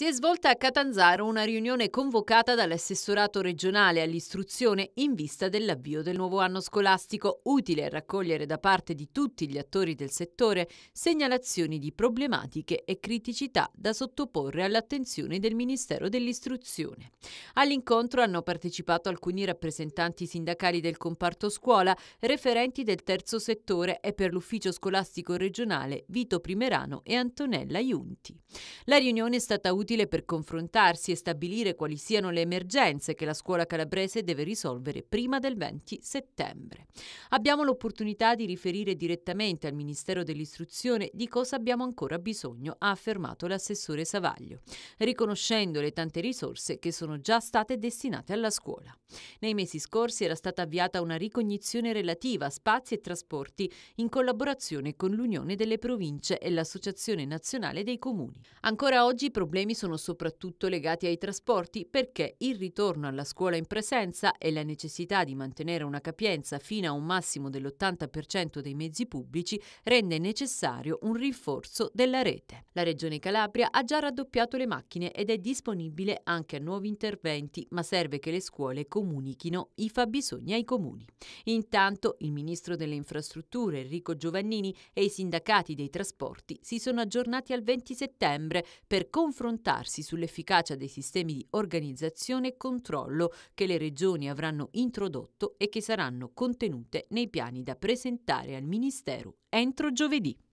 Si è svolta a Catanzaro una riunione convocata dall'assessorato regionale all'istruzione in vista dell'avvio del nuovo anno scolastico, utile a raccogliere da parte di tutti gli attori del settore segnalazioni di problematiche e criticità da sottoporre all'attenzione del Ministero dell'Istruzione. All'incontro hanno partecipato alcuni rappresentanti sindacali del comparto scuola, referenti del terzo settore e per l'ufficio scolastico regionale Vito Primerano e Antonella Iunti. La riunione è stata utile utile per confrontarsi e stabilire quali siano le emergenze che la scuola calabrese deve risolvere prima del 20 settembre. Abbiamo l'opportunità di riferire direttamente al Ministero dell'Istruzione di cosa abbiamo ancora bisogno, ha affermato l'assessore Savaglio, riconoscendo le tante risorse che sono già state destinate alla scuola. Nei mesi scorsi era stata avviata una ricognizione relativa a spazi e trasporti in collaborazione con l'Unione delle Province e l'Associazione Nazionale dei Comuni. Ancora oggi i problemi sono soprattutto legati ai trasporti perché il ritorno alla scuola in presenza e la necessità di mantenere una capienza fino a un massimo dell'80% dei mezzi pubblici rende necessario un rinforzo della rete. La Regione Calabria ha già raddoppiato le macchine ed è disponibile anche a nuovi interventi, ma serve che le scuole comunichino i fabbisogni ai comuni. Intanto il Ministro delle Infrastrutture Enrico Giovannini e i sindacati dei trasporti si sono aggiornati al 20 settembre per confrontare confrontarsi sull'efficacia dei sistemi di organizzazione e controllo che le regioni avranno introdotto e che saranno contenute nei piani da presentare al Ministero entro giovedì.